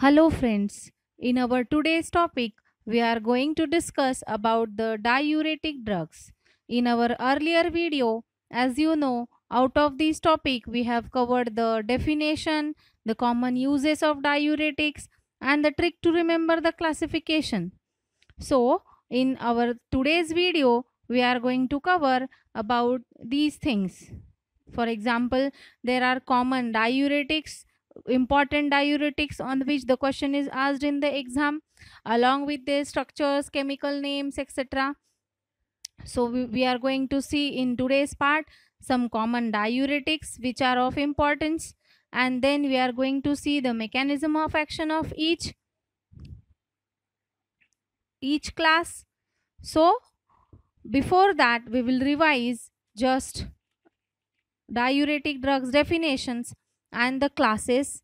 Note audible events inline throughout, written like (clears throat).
Hello friends, in our today's topic, we are going to discuss about the diuretic drugs. In our earlier video, as you know, out of this topic, we have covered the definition, the common uses of diuretics and the trick to remember the classification. So, in our today's video, we are going to cover about these things. For example, there are common diuretics, important diuretics on which the question is asked in the exam along with their structures chemical names etc so we, we are going to see in today's part some common diuretics which are of importance and then we are going to see the mechanism of action of each each class so before that we will revise just diuretic drugs definitions and the classes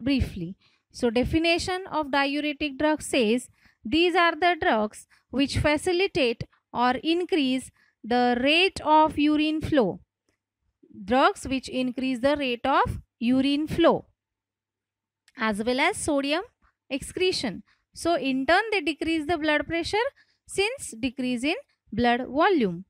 briefly. So definition of diuretic drug says these are the drugs which facilitate or increase the rate of urine flow. Drugs which increase the rate of urine flow as well as sodium excretion. So in turn they decrease the blood pressure since decrease in blood volume.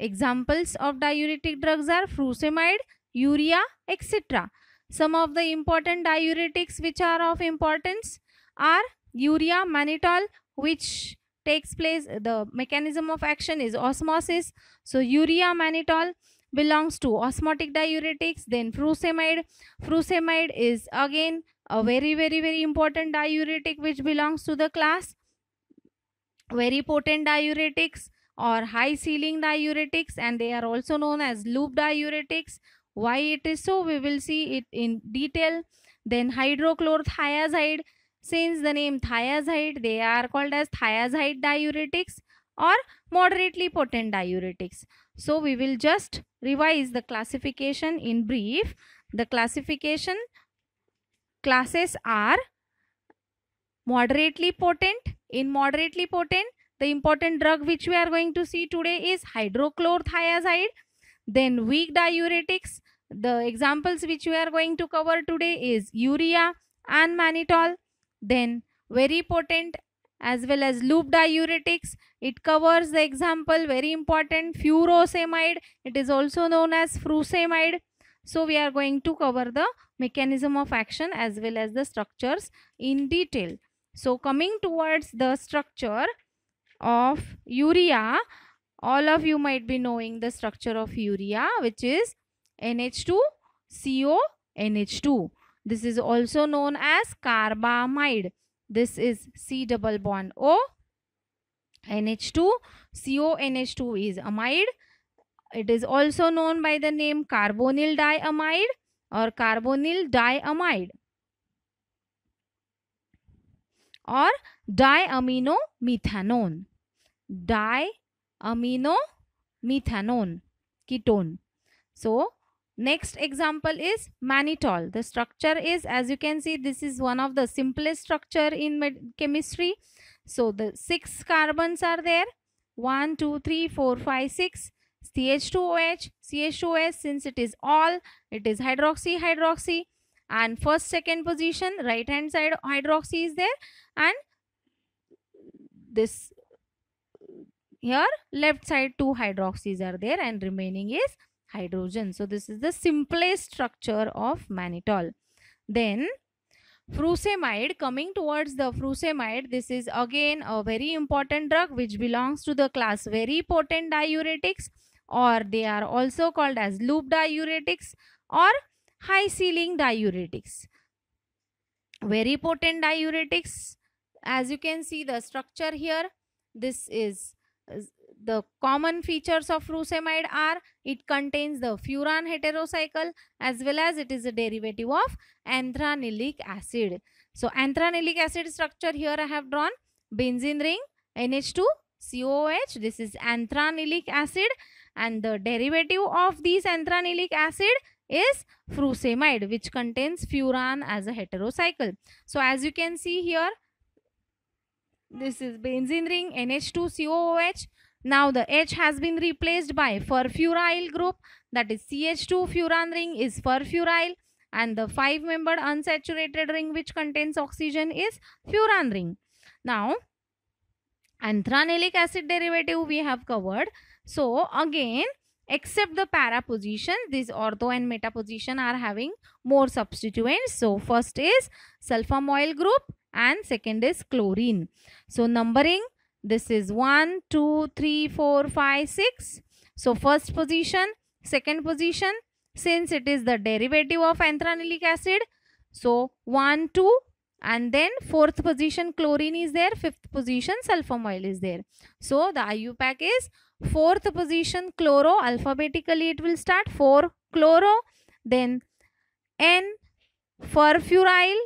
Examples of diuretic drugs are frusemide, urea, etc. Some of the important diuretics which are of importance are urea, mannitol which takes place, the mechanism of action is osmosis. So urea, mannitol belongs to osmotic diuretics then frusemide, frusemide is again a very very very important diuretic which belongs to the class very potent diuretics or high ceiling diuretics and they are also known as loop diuretics why it is so we will see it in detail then hydrochlorothiazide since the name thiazide they are called as thiazide diuretics or moderately potent diuretics so we will just revise the classification in brief the classification classes are moderately potent in moderately potent the important drug which we are going to see today is hydrochlorothiazide then weak diuretics, the examples which we are going to cover today is urea and mannitol. Then very potent as well as loop diuretics. It covers the example very important furosemide. It is also known as frusemide. So we are going to cover the mechanism of action as well as the structures in detail. So coming towards the structure of urea, all of you might be knowing the structure of urea which is NH2 CO NH2 this is also known as carbamide this is C double bond O NH2 CO NH2 is amide it is also known by the name carbonyl diamide or carbonyl diamide or diaminomethanone. Di amino methanone ketone so next example is mannitol the structure is as you can see this is one of the simplest structure in chemistry so the six carbons are there 1 2 3 4 5 6 CH2OH, ch since it is all, it is hydroxy, hydroxy and first, second position right hand side hydroxy is there and this here left side two hydroxys are there and remaining is hydrogen so this is the simplest structure of mannitol then frusemide coming towards the frusemide. this is again a very important drug which belongs to the class very potent diuretics or they are also called as loop diuretics or high ceiling diuretics very potent diuretics as you can see the structure here this is the common features of rusemide are it contains the furan heterocycle as well as it is a derivative of anthranilic acid. So anthranilic acid structure here I have drawn benzene ring NH2 COH this is anthranilic acid and the derivative of this anthranilic acid is frusemide which contains furan as a heterocycle. So as you can see here this is benzene ring NH2COOH. Now the H has been replaced by furfuryl group that is CH2 furan ring is furfuryl and the five membered unsaturated ring which contains oxygen is furan ring. Now anthranilic acid derivative we have covered. So again except the para position these ortho and meta position are having more substituents. So first is sulfamoyl group and second is chlorine. So numbering this is 1, 2, 3, 4, 5, 6. So first position, second position since it is the derivative of anthranilic acid. So 1, 2 and then fourth position chlorine is there, fifth position sulfamoyl is there. So the IUPAC is fourth position chloro alphabetically it will start 4 chloro then N furfuryl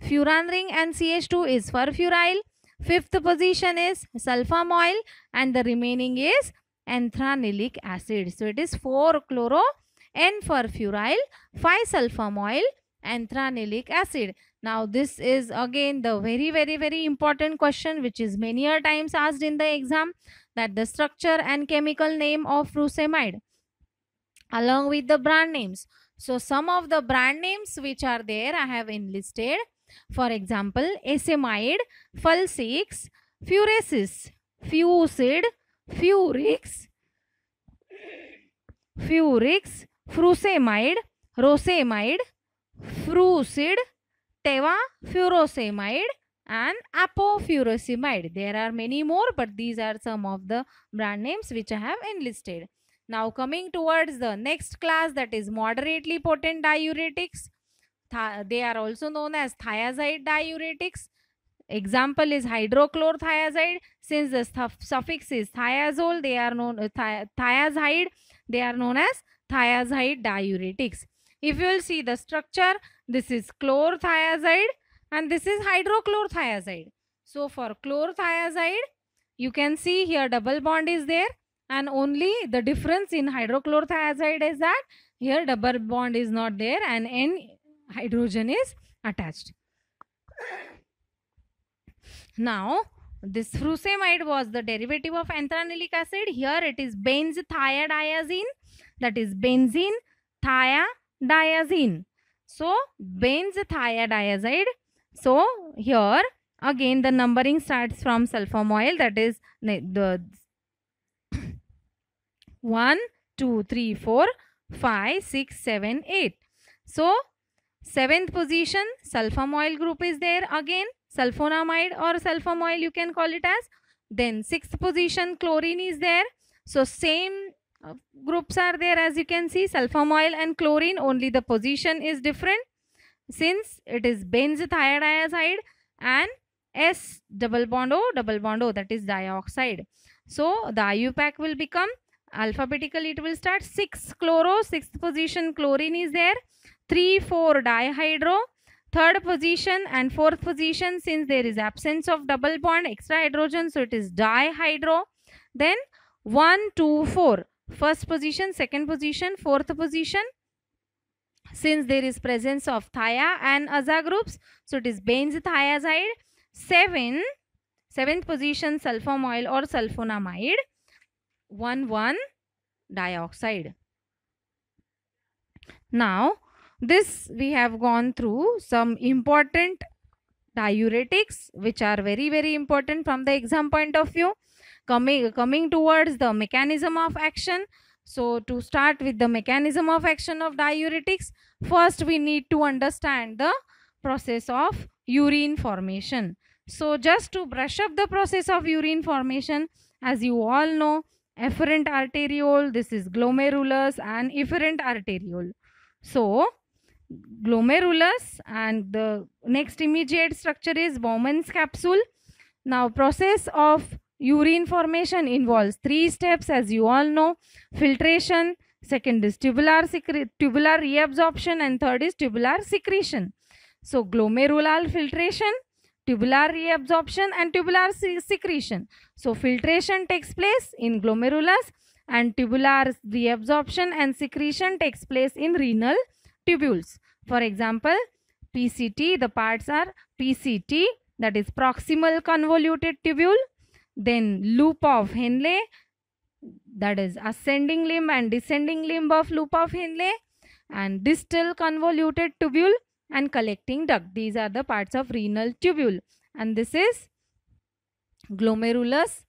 Furan ring and CH2 is furfuryl. Fifth position is sulfamoyl and the remaining is anthranilic acid. So it is 4 chloro N for furyl, 5 sulfamoyl, anthranilic acid. Now this is again the very very very important question which is many a times asked in the exam that the structure and chemical name of frusemide along with the brand names. So some of the brand names which are there I have enlisted. For example, acamide, fulsix, furasis, fusid, furix, furix, frusamide, rosamide, frucid, tevafurosamide and apofurosamide. There are many more but these are some of the brand names which I have enlisted. Now coming towards the next class that is moderately potent diuretics they are also known as thiazide diuretics. Example is hydrochlorothiazide. Since the suffix is thiazole, they are known uh, thi- thiazide. They are known as thiazide diuretics. If you will see the structure, this is chlorothiazide and this is hydrochlorothiazide. So for chlorothiazide, you can see here double bond is there and only the difference in hydrochlorothiazide is that here double bond is not there and N hydrogen is attached. now, this frusemide was the derivative of anthranilic acid. Here it is benzothiadiazine, that is benzene thiadiazine. So, benzothiadiazide. So, here again the numbering starts from sulfamoyl that is the (coughs) 1, 2, 3, 4, 5, 6, 7, 8. So, Seventh position, sulfamoyl group is there again, sulfonamide or sulfamoyl you can call it as. Then sixth position, chlorine is there. So same uh, groups are there as you can see, sulfamoyl and chlorine, only the position is different since it is benzothiodiazide and S double bond O double bond O that is dioxide. So the IUPAC will become alphabetical it will start 6 chloro 6th position chlorine is there 3, 4 dihydro. Third position and fourth position since there is absence of double bond extra hydrogen so it is dihydro. Then 1, 2, 4. First position, second position, fourth position since there is presence of thia and aza groups so it is benzothiazide 7 seventh position sulfamoyl or sulfonamide 1 1 dioxide now this we have gone through some important diuretics which are very very important from the exam point of view coming coming towards the mechanism of action so to start with the mechanism of action of diuretics first we need to understand the process of urine formation so just to brush up the process of urine formation as you all know efferent arteriole this is glomerulus and efferent arteriole so glomerulus and the next immediate structure is Bowman's capsule. Now process of urine formation involves three steps as you all know filtration second is tubular tubular reabsorption and third is tubular secretion so glomerular filtration tubular reabsorption and tubular secretion so filtration takes place in glomerulus and tubular reabsorption and secretion takes place in renal tubules. For example, PCT, the parts are PCT that is proximal convoluted tubule, then loop of Henle that is ascending limb and descending limb of loop of Henle and distal convoluted tubule and collecting duct. These are the parts of renal tubule and this is glomerulus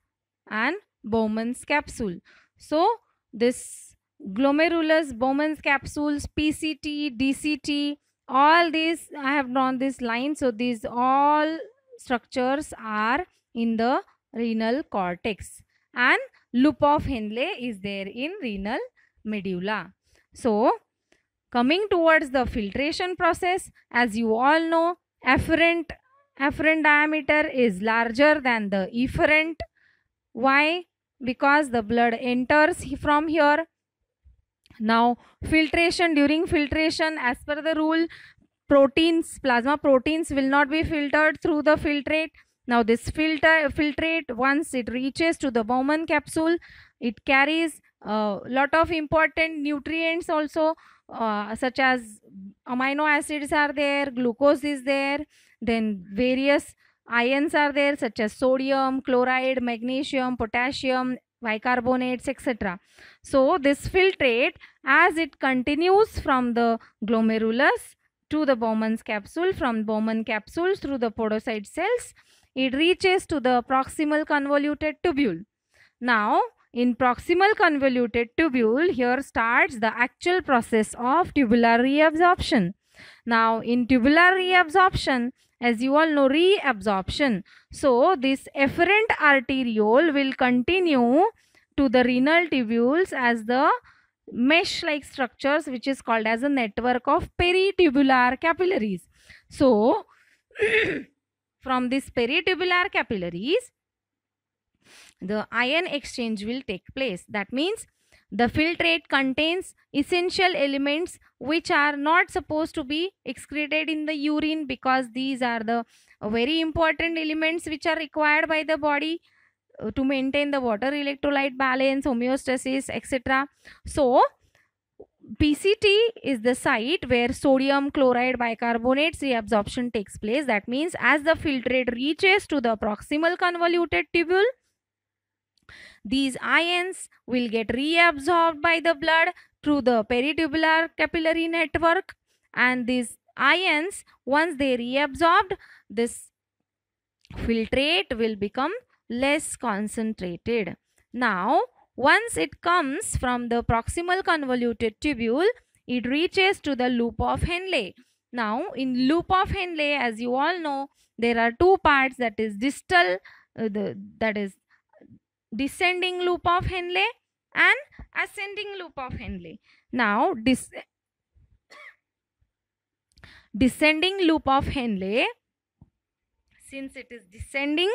and Bowman's capsule. So, this glomerulus, Bowman's capsules, PCT, DCT, all these, I have drawn this line. So, these all structures are in the renal cortex and loop of Henle is there in renal medulla. So, coming towards the filtration process, as you all know, afferent, afferent diameter is larger than the efferent. Why? Because the blood enters from here now filtration during filtration as per the rule proteins plasma proteins will not be filtered through the filtrate. Now this filter filtrate once it reaches to the Bowman capsule it carries a uh, lot of important nutrients also uh, such as amino acids are there, glucose is there, then various ions are there such as sodium, chloride, magnesium, potassium, bicarbonates etc. So this filtrate as it continues from the glomerulus to the Bowman's capsule from Bowman capsule through the podocyte cells it reaches to the proximal convoluted tubule. Now in proximal convoluted tubule here starts the actual process of tubular reabsorption. Now in tubular reabsorption as you all know reabsorption so this efferent arteriole will continue to the renal tubules as the mesh like structures which is called as a network of peritubular capillaries so (clears throat) from this peritubular capillaries the ion exchange will take place that means the filtrate contains essential elements which are not supposed to be excreted in the urine because these are the very important elements which are required by the body uh, to maintain the water electrolyte balance, homeostasis, etc. So, PCT is the site where sodium chloride bicarbonate's reabsorption takes place. That means as the filtrate reaches to the proximal convoluted tubule, these ions will get reabsorbed by the blood through the peritubular capillary network and these ions once they reabsorbed this filtrate will become less concentrated. Now once it comes from the proximal convoluted tubule it reaches to the loop of Henle. Now in loop of Henle as you all know there are two parts that is distal uh, the, that is descending loop of Henle and ascending loop of Henle. Now, dis descending loop of Henle, since it is descending,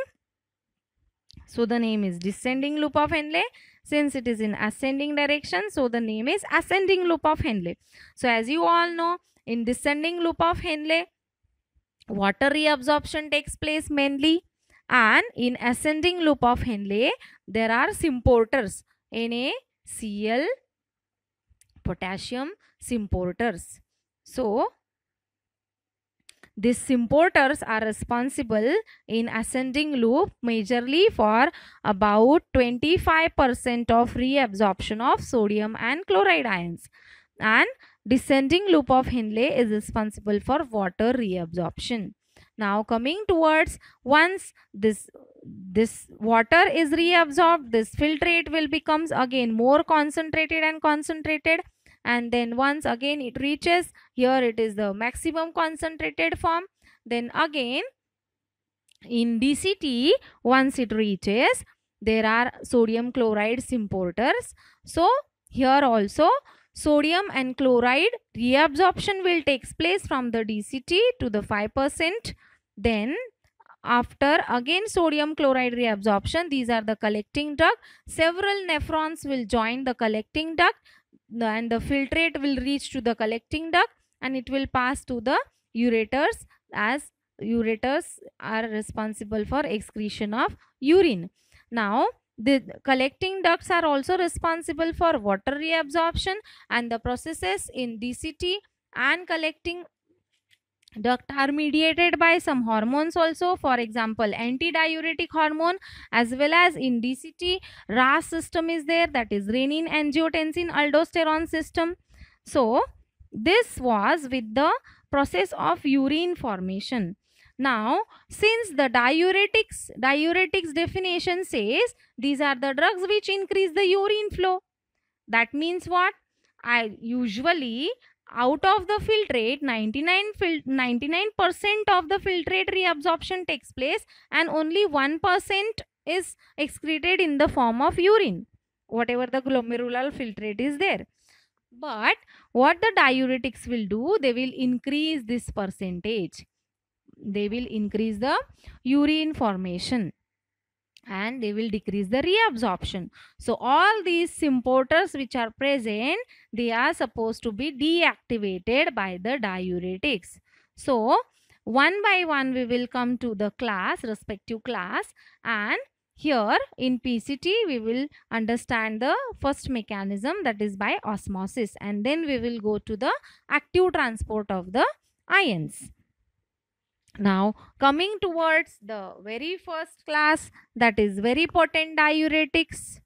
so the name is descending loop of Henle. Since it is in ascending direction, so the name is ascending loop of Henle. So as you all know, in descending loop of Henle, water reabsorption takes place mainly and in ascending loop of Henle there are symporters NaCl potassium symporters. So these symporters are responsible in ascending loop majorly for about 25% of reabsorption of sodium and chloride ions and descending loop of Henle is responsible for water reabsorption now coming towards once this this water is reabsorbed this filtrate will becomes again more concentrated and concentrated and then once again it reaches here it is the maximum concentrated form then again in DCT once it reaches there are sodium chlorides importers so here also sodium and chloride reabsorption will takes place from the DCT to the 5%. Then after again sodium chloride reabsorption, these are the collecting duct. Several nephrons will join the collecting duct and the filtrate will reach to the collecting duct and it will pass to the ureters as ureters are responsible for excretion of urine. Now, the collecting ducts are also responsible for water reabsorption and the processes in DCT and collecting duct are mediated by some hormones also for example antidiuretic hormone as well as in DCT RAS system is there that is renin angiotensin aldosterone system. So this was with the process of urine formation. Now, since the diuretics, diuretics definition says these are the drugs which increase the urine flow. That means what? I usually out of the filtrate 99 fil 99% of the filtrate reabsorption takes place and only 1% is excreted in the form of urine whatever the glomerular filtrate is there but what the diuretics will do they will increase this percentage they will increase the urine formation and they will decrease the reabsorption. So all these importers which are present, they are supposed to be deactivated by the diuretics. So one by one we will come to the class, respective class and here in PCT we will understand the first mechanism that is by osmosis and then we will go to the active transport of the ions. Now, coming towards the very first class, that is very potent diuretics.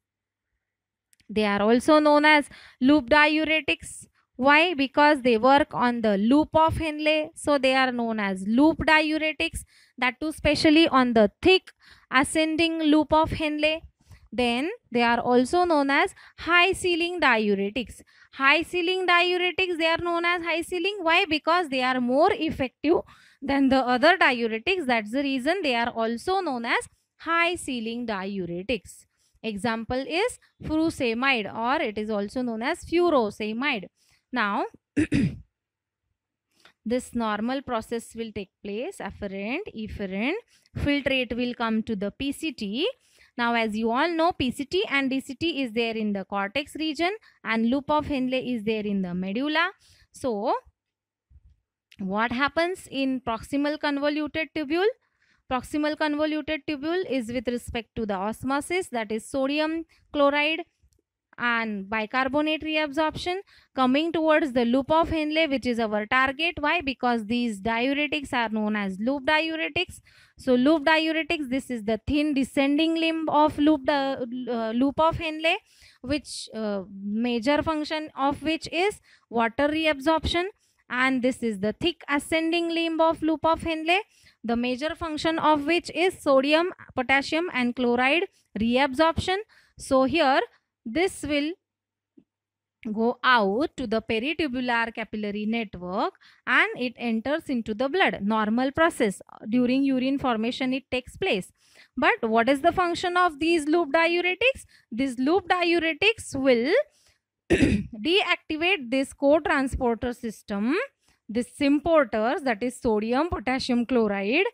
They are also known as loop diuretics. Why? Because they work on the loop of Henle. So, they are known as loop diuretics. That too specially on the thick ascending loop of Henle. Then, they are also known as high ceiling diuretics. High ceiling diuretics, they are known as high ceiling. Why? Because they are more effective than the other diuretics. That's the reason they are also known as high ceiling diuretics. Example is furosemide or it is also known as furosemide. Now, (clears throat) this normal process will take place, afferent, efferent, filtrate will come to the PCT. Now, as you all know, PCT and DCT is there in the cortex region and loop of Henle is there in the medulla. So, what happens in proximal convoluted tubule? Proximal convoluted tubule is with respect to the osmosis that is sodium chloride and bicarbonate reabsorption coming towards the loop of Henle which is our target. Why? Because these diuretics are known as loop diuretics. So loop diuretics this is the thin descending limb of loop, uh, uh loop of Henle which uh, major function of which is water reabsorption and this is the thick ascending limb of loop of Henle the major function of which is sodium potassium and chloride reabsorption so here this will go out to the peritubular capillary network and it enters into the blood normal process during urine formation it takes place but what is the function of these loop diuretics these loop diuretics will (coughs) deactivate this co-transporter system, this symporters that is sodium, potassium chloride,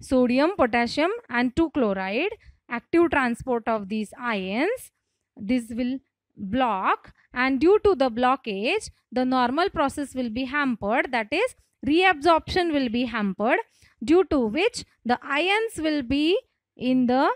sodium, potassium and 2-chloride, active transport of these ions. This will block and due to the blockage, the normal process will be hampered that is reabsorption will be hampered due to which the ions will be in the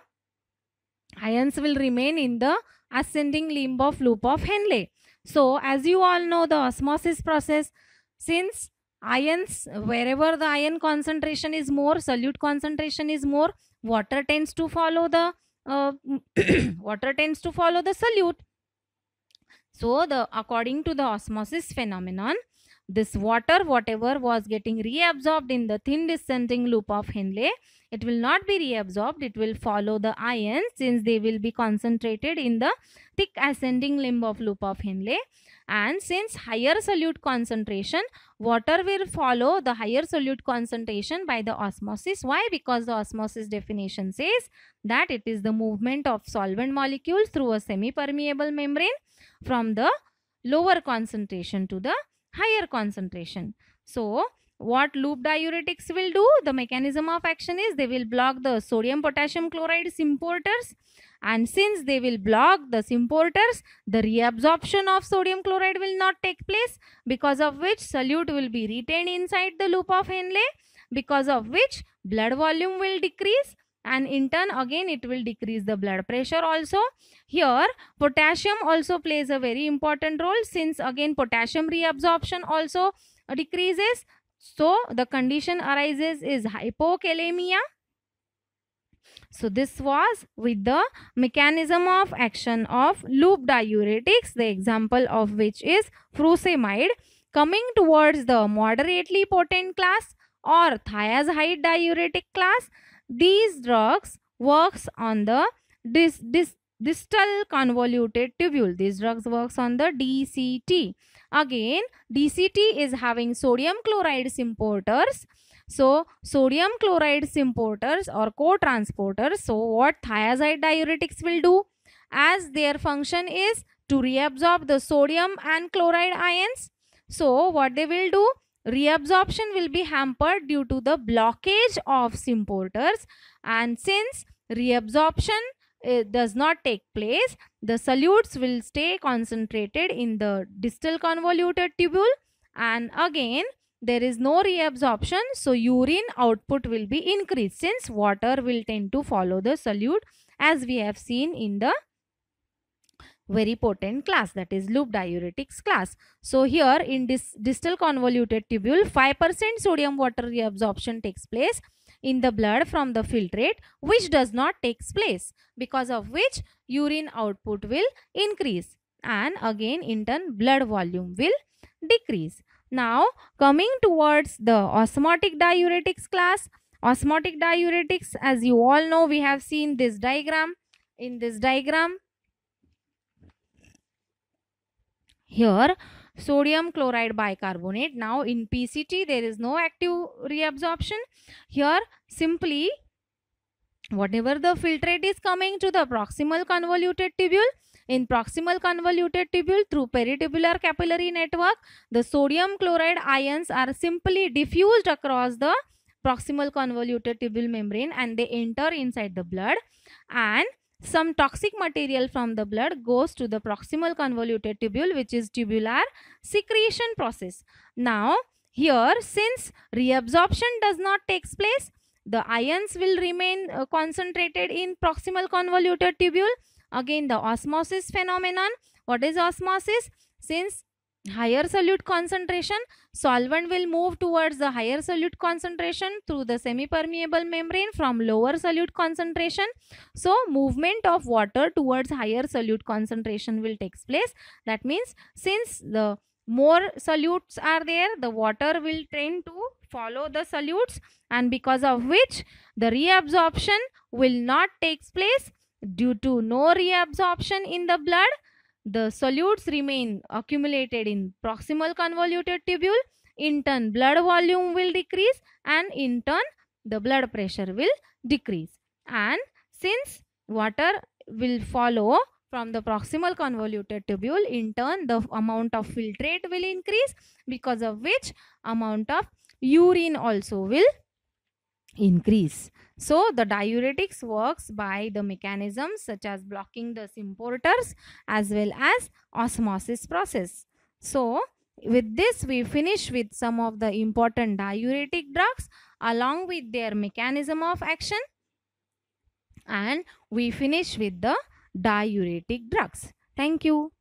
ions will remain in the ascending limb of loop of Henle. So, as you all know, the osmosis process, since ions, wherever the ion concentration is more, solute concentration is more, water tends to follow the uh, (clears throat) water tends to follow the solute. So, the according to the osmosis phenomenon, this water whatever was getting reabsorbed in the thin descending loop of Henle it will not be reabsorbed it will follow the ions since they will be concentrated in the thick ascending limb of loop of Henle and since higher solute concentration water will follow the higher solute concentration by the osmosis why because the osmosis definition says that it is the movement of solvent molecules through a semi permeable membrane from the lower concentration to the higher concentration. So, what loop diuretics will do? The mechanism of action is they will block the sodium potassium chloride symporters and since they will block the symporters, the reabsorption of sodium chloride will not take place because of which solute will be retained inside the loop of Henle because of which blood volume will decrease and in turn again it will decrease the blood pressure also here potassium also plays a very important role since again potassium reabsorption also decreases so the condition arises is hypokalemia so this was with the mechanism of action of loop diuretics the example of which is furosemide coming towards the moderately potent class or thiazide diuretic class these drugs works on the dis, dis, distal convoluted tubule. These drugs works on the DCT. Again, DCT is having sodium chloride importers. So, sodium chloride importers or co-transporters. So, what thiazide diuretics will do? As their function is to reabsorb the sodium and chloride ions. So, what they will do? reabsorption will be hampered due to the blockage of symporters and since reabsorption it eh, does not take place, the solutes will stay concentrated in the distal convoluted tubule and again there is no reabsorption so urine output will be increased since water will tend to follow the solute as we have seen in the very potent class that is loop diuretics class. So here in this distal convoluted tubule 5% sodium water reabsorption takes place in the blood from the filtrate which does not takes place because of which urine output will increase and again in turn blood volume will decrease. Now coming towards the osmotic diuretics class. Osmotic diuretics as you all know we have seen this diagram. In this diagram here sodium chloride bicarbonate now in pct there is no active reabsorption here simply whatever the filtrate is coming to the proximal convoluted tubule in proximal convoluted tubule through peritubular capillary network the sodium chloride ions are simply diffused across the proximal convoluted tubule membrane and they enter inside the blood and some toxic material from the blood goes to the proximal convoluted tubule which is tubular secretion process. Now here since reabsorption does not takes place the ions will remain uh, concentrated in proximal convoluted tubule. Again the osmosis phenomenon. What is osmosis? Since higher solute concentration solvent will move towards the higher solute concentration through the semi-permeable membrane from lower solute concentration so movement of water towards higher solute concentration will takes place that means since the more solutes are there the water will tend to follow the solutes and because of which the reabsorption will not takes place due to no reabsorption in the blood the solutes remain accumulated in proximal convoluted tubule. In turn, blood volume will decrease and in turn, the blood pressure will decrease. And since water will follow from the proximal convoluted tubule, in turn, the amount of filtrate will increase because of which amount of urine also will increase. So the diuretics works by the mechanisms such as blocking the symporters as well as osmosis process. So with this we finish with some of the important diuretic drugs along with their mechanism of action and we finish with the diuretic drugs. Thank you.